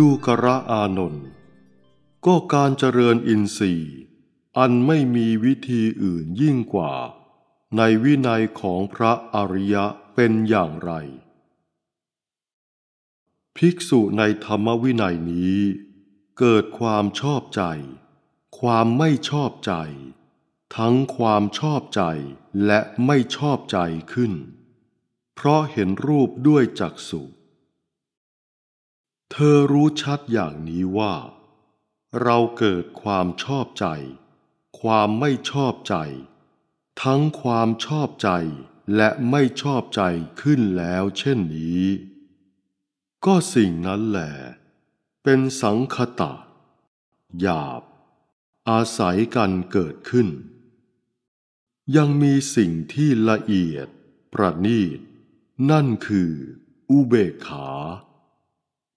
ดูกระอานนท์ก็การเจริญอินทรีย์อันไม่มีวิธีอื่นยิ่งกว่า ในวินัยของพระอริยะเป็นอย่างไร ภิกษุในธรรมวินัยนี้ เกิดความชอบใจ ความไม่ชอบใจ ทั้งความชอบใจและไม่ชอบใจขึ้น เพราะเห็นรูปด้วยจักษุเธอรู้ชัดอย่างนี้ว่า เราเกิดความชอบใจ ความไม่ชอบใจ ทั้งความชอบใจและไม่ชอบใจขึ้นแล้วเช่นนี้ ก็สิ่งนั้นแหละ เป็นสังคตะ หยาบ อาศัยกันเกิดขึ้น ยังมีสิ่งที่ละเอียด ประณีต นั่นคืออุเบกขา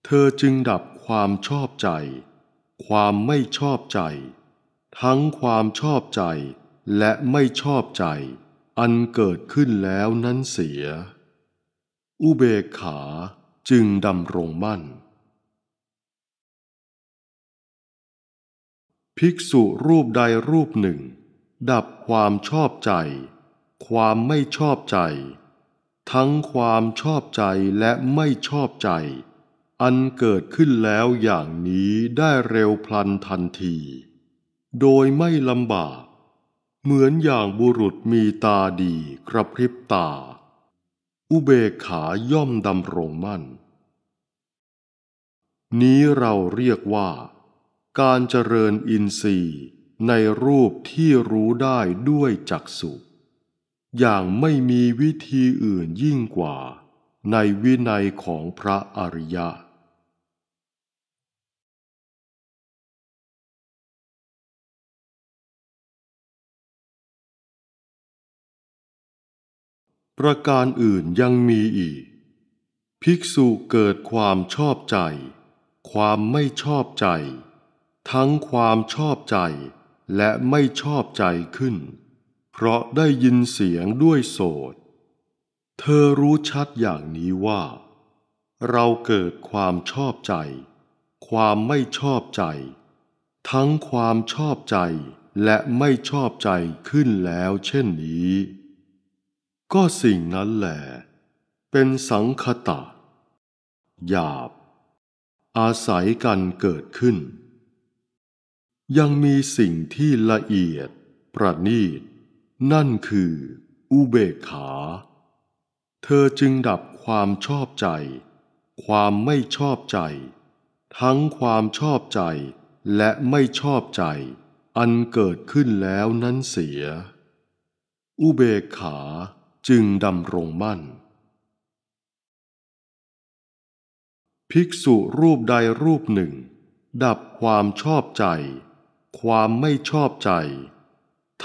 เธอจึงดับความชอบใจ ความไม่ชอบใจ ทั้งความชอบใจและไม่ชอบใจ อันเกิดขึ้นแล้วนั้นเสีย อุเบกขาจึงดำรงมั่น ภิกษุรูปใดรูปหนึ่ง ดับความชอบใจ ความไม่ชอบใจ ทั้งความชอบใจและไม่ชอบใจอันเกิดขึ้นแล้วอย่างนี้ได้เร็วพลันทันที โดยไม่ลำบาก เหมือนอย่างบุรุษมีตาดีกระพริบตา อุเบกขาย่อมดำรงมั่น นี้เราเรียกว่า การเจริญอินทรีย์ในรูปที่รู้ได้ด้วยจักสุอย่างไม่มีวิธีอื่นยิ่งกว่าในวินัยของพระอริยะประการอื่นยังมีอีก ภิกษุเกิดความชอบใจ ความไม่ชอบใจ ทั้งความชอบใจและไม่ชอบใจขึ้น เพราะได้ยินเสียงด้วยโสด เธอรู้ชัดอย่างนี้ว่า เราเกิดความชอบใจ ความไม่ชอบใจ ทั้งความชอบใจและไม่ชอบใจขึ้นแล้ว เช่นนี้ก็สิ่งนั้นแหลเป็นสังคตะ หยาบ อาศัยกันเกิดขึ้น ยังมีสิ่งที่ละเอียด ประณีต นั่นคืออุเบกขา เธอจึงดับความชอบใจ ความไม่ชอบใจ ทั้งความชอบใจและไม่ชอบใจ อันเกิดขึ้นแล้วนั้นเสีย อุเบกขาจึงดำรงมั่น ภิกษุรูปใดรูปหนึ่ง ดับความชอบใจ ความไม่ชอบใจ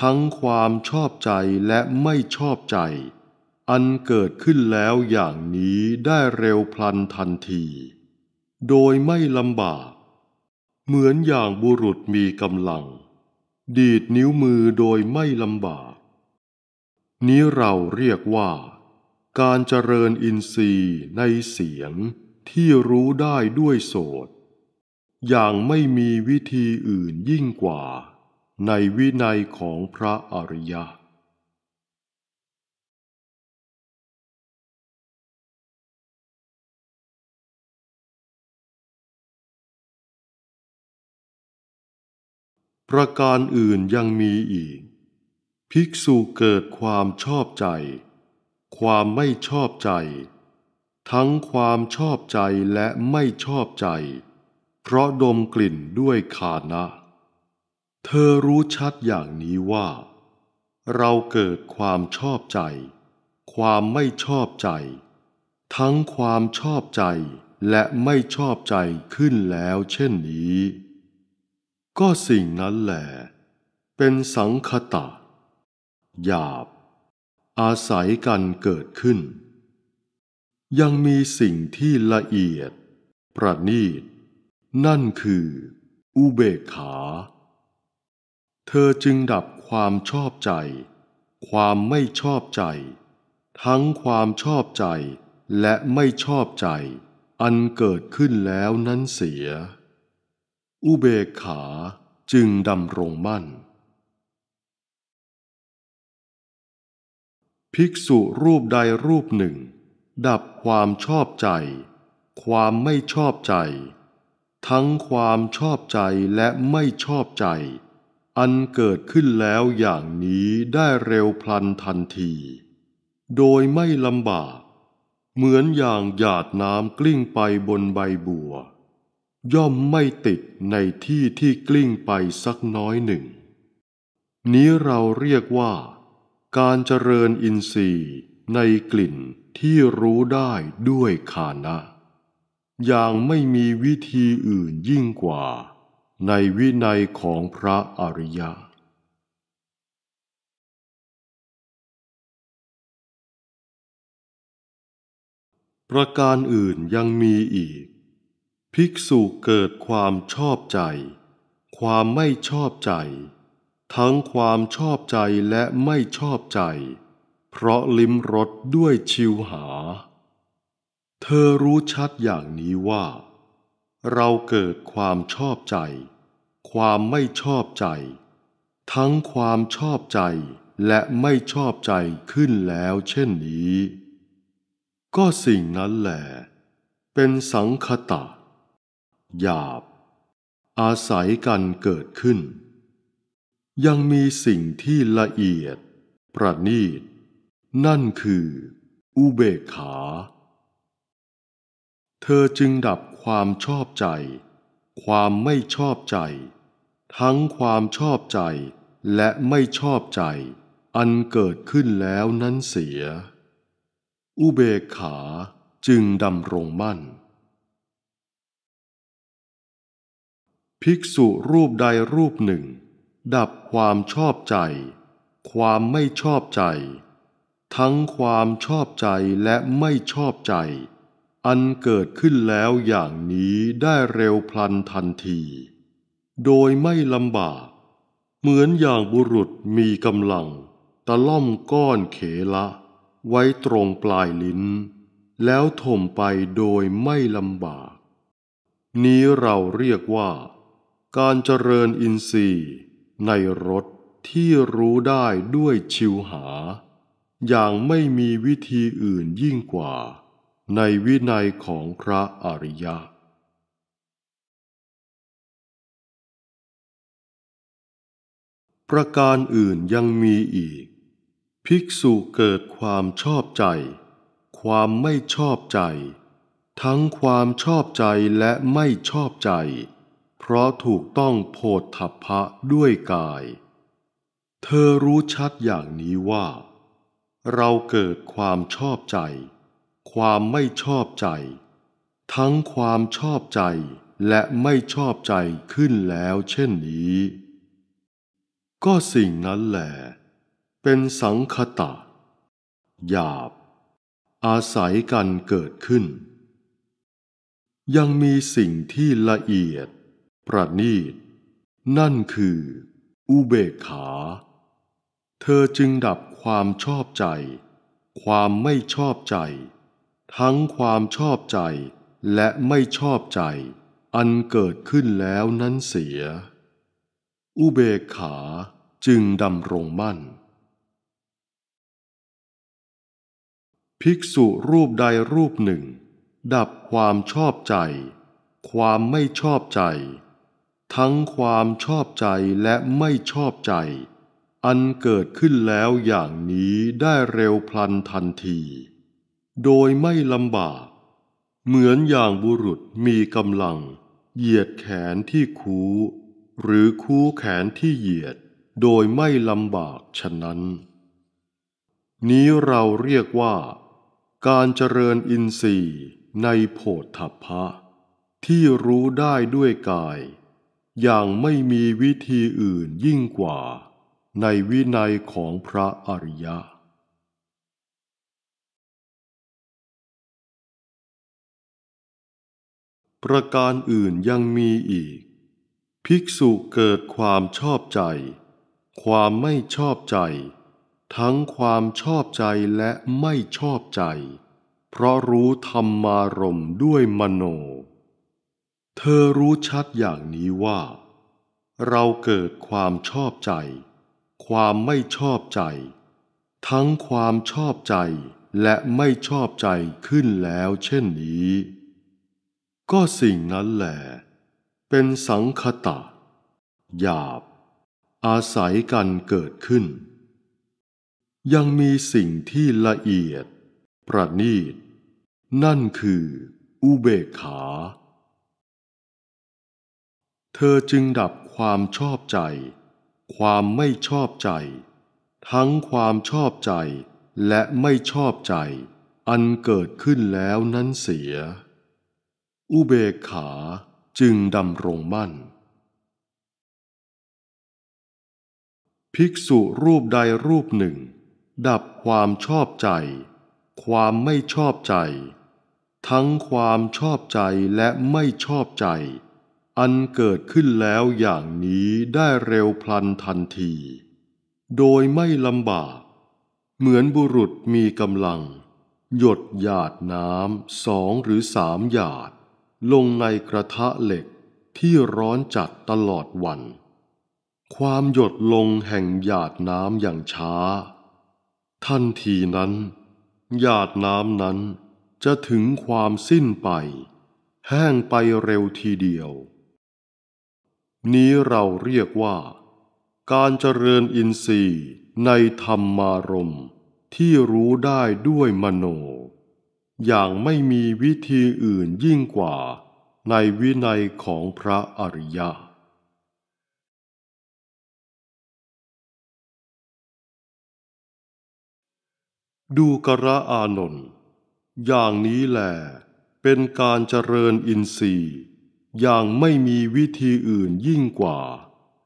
ทั้งความชอบใจและไม่ชอบใจ อันเกิดขึ้นแล้วอย่างนี้ได้เร็วพลันทันที โดยไม่ลำบาก เหมือนอย่างบุรุษมีกำลัง ดีดนิ้วมือโดยไม่ลำบากนี้เราเรียกว่า การเจริญอินทรีย์ในเสียงที่รู้ได้ด้วยโสตอย่างไม่มีวิธีอื่นยิ่งกว่าในวินัยของพระอริยะ ประการอื่นยังมีอีกภิกษุเกิดความชอบใจ ความไม่ชอบใจ ทั้งความชอบใจและไม่ชอบใจ เพราะดมกลิ่นด้วยขานะ เธอรู้ชัดอย่างนี้ว่า เราเกิดความชอบใจ ความไม่ชอบใจ ทั้งความชอบใจและไม่ชอบใจขึ้นแล้ว เช่นนี้ ก็สิ่งนั้นแหละเป็นสังคตาหยาบ อาศัยกันเกิดขึ้น ยังมีสิ่งที่ละเอียด ประณีต นั่นคืออุเบกขา เธอจึงดับความชอบใจ ความไม่ชอบใจ ทั้งความชอบใจและไม่ชอบใจ อันเกิดขึ้นแล้วนั้นเสีย อุเบกขาจึงดำรงมั่นภิกษุรูปใดรูปหนึ่ง ดับความชอบใจ ความไม่ชอบใจ ทั้งความชอบใจและไม่ชอบใจ อันเกิดขึ้นแล้วอย่างนี้ได้เร็วพลันทันที โดยไม่ลำบาก เหมือนอย่างหยาดน้ำกลิ้งไปบนใบบัว ย่อมไม่ติดในที่ที่กลิ้งไปสักน้อยหนึ่ง นี้เราเรียกว่าการเจริญอินทรีย์ในกลิ่นที่รู้ได้ด้วยคานะ อย่างไม่มีวิธีอื่นยิ่งกว่าในวินัยของพระอริยะ ประการอื่นยังมีอีก ภิกษุเกิดความชอบใจ ความไม่ชอบใจทั้งความชอบใจและไม่ชอบใจ เพราะลิ้มรสด้วยชิวหา เธอรู้ชัดอย่างนี้ว่า เราเกิดความชอบใจ ความไม่ชอบใจ ทั้งความชอบใจและไม่ชอบใจขึ้นแล้ว เช่นนี้ ก็สิ่งนั้นแหละเป็นสังคตะ หยาบ อาศัยกันเกิดขึ้นยังมีสิ่งที่ละเอียด ประณีต นั่นคือ อุเบกขา เธอจึงดับความชอบใจ ความไม่ชอบใจ ทั้งความชอบใจและไม่ชอบใจ อันเกิดขึ้นแล้วนั้นเสีย อุเบกขาจึงดำรงมั่นภิกษุรูปใดรูปหนึ่งดับความชอบใจ ความไม่ชอบใจ ทั้งความชอบใจและไม่ชอบใจ อันเกิดขึ้นแล้วอย่างนี้ได้เร็วพลันทันที โดยไม่ลำบาก เหมือนอย่างบุรุษมีกำลัง ตะล่อมก้อนเขละ ไว้ตรงปลายลิ้น แล้วถมไปโดยไม่ลำบาก นี้เราเรียกว่า การเจริญอินทรีย์ในรสที่รู้ได้ด้วยชิวหา อย่างไม่มีวิธีอื่นยิ่งกว่า ในวินัยของพระอริยะ ประการอื่นยังมีอีก ภิกษุเกิดความชอบใจ ความไม่ชอบใจ ทั้งความชอบใจและไม่ชอบใจเพราะถูกต้องโพธพะด้วยกาย เธอรู้ชัดอย่างนี้ว่า เราเกิดความชอบใจ ความไม่ชอบใจ ทั้งความชอบใจและไม่ชอบใจขึ้นแล้วเช่นนี้ ก็สิ่งนั้นแหละ เป็นสังคตะ หยาบ อาศัยกันเกิดขึ้น ยังมีสิ่งที่ละเอียดประณีตนั่นคืออุเบกขา เธอจึงดับความชอบใจ ความไม่ชอบใจ ทั้งความชอบใจและไม่ชอบใจ อันเกิดขึ้นแล้วนั้นเสีย อุเบกขาจึงดำรงมั่นภิกษุรูปใดรูปหนึ่ง ดับความชอบใจ ความไม่ชอบใจทั้งความชอบใจและไม่ชอบใจ อันเกิดขึ้นแล้วอย่างนี้ได้เร็วพลันทันที โดยไม่ลำบาก เหมือนอย่างบุรุษมีกำลัง เหยียดแขนที่คูหรือคูแขนที่เหยียดโดยไม่ลำบากฉะนั้น นี้เราเรียกว่า การเจริญอินทรีย์ในโพธพพะ ที่รู้ได้ด้วยกายอย่างไม่มีวิธีอื่นยิ่งกว่าในวินัยของพระอริยะ ประการอื่นยังมีอีก ภิกษุเกิดความชอบใจ ความไม่ชอบใจ ทั้งความชอบใจและไม่ชอบใจ เพราะรู้ธรรมารมด้วยมโนเธอรู้ชัดอย่างนี้ว่า เราเกิดความชอบใจ ความไม่ชอบใจ ทั้งความชอบใจและไม่ชอบใจขึ้นแล้วเช่นนี้ ก็สิ่งนั้นแหละ เป็นสังคตะ หยาบ อาศัยกันเกิดขึ้น ยังมีสิ่งที่ละเอียด ประณีตนั่นคืออุเบกขาเธอจึงดับความชอบใจ ความไม่ชอบใจ ทั้งความชอบใจและไม่ชอบใจ อันเกิดขึ้นแล้วนั้นเสีย อุเบกขาจึงดำรงมั่นภิกษุรูปใดรูปหนึ่ง ดับความชอบใจ ความไม่ชอบใจ ทั้งความชอบใจและไม่ชอบใจอันเกิดขึ้นแล้วอย่างนี้ได้เร็วพลันทันที โดยไม่ลำบาก เหมือนบุรุษมีกำลัง หยดหยาดน้ำสองหรือสามหยาด ลงในกระทะเหล็กที่ร้อนจัดตลอดวัน ความหยดลงแห่งหยาดน้ำอย่างช้า ทันทีนั้น หยาดน้ำนั้นจะถึงความสิ้นไป แห้งไปเร็วทีเดียวนี้เราเรียกว่า การเจริญอินทรีย์ในธรรมารมณ์ที่รู้ได้ด้วยมโน อย่างไม่มีวิธีอื่นยิ่งกว่าในวินัยของพระอริยะ ดูกระอานนท์อย่างนี้แหละเป็นการเจริญอินทรีย์อย่างไม่มีวิธีอื่นยิ่งกว่า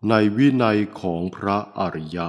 ในวินัยของพระอริยะ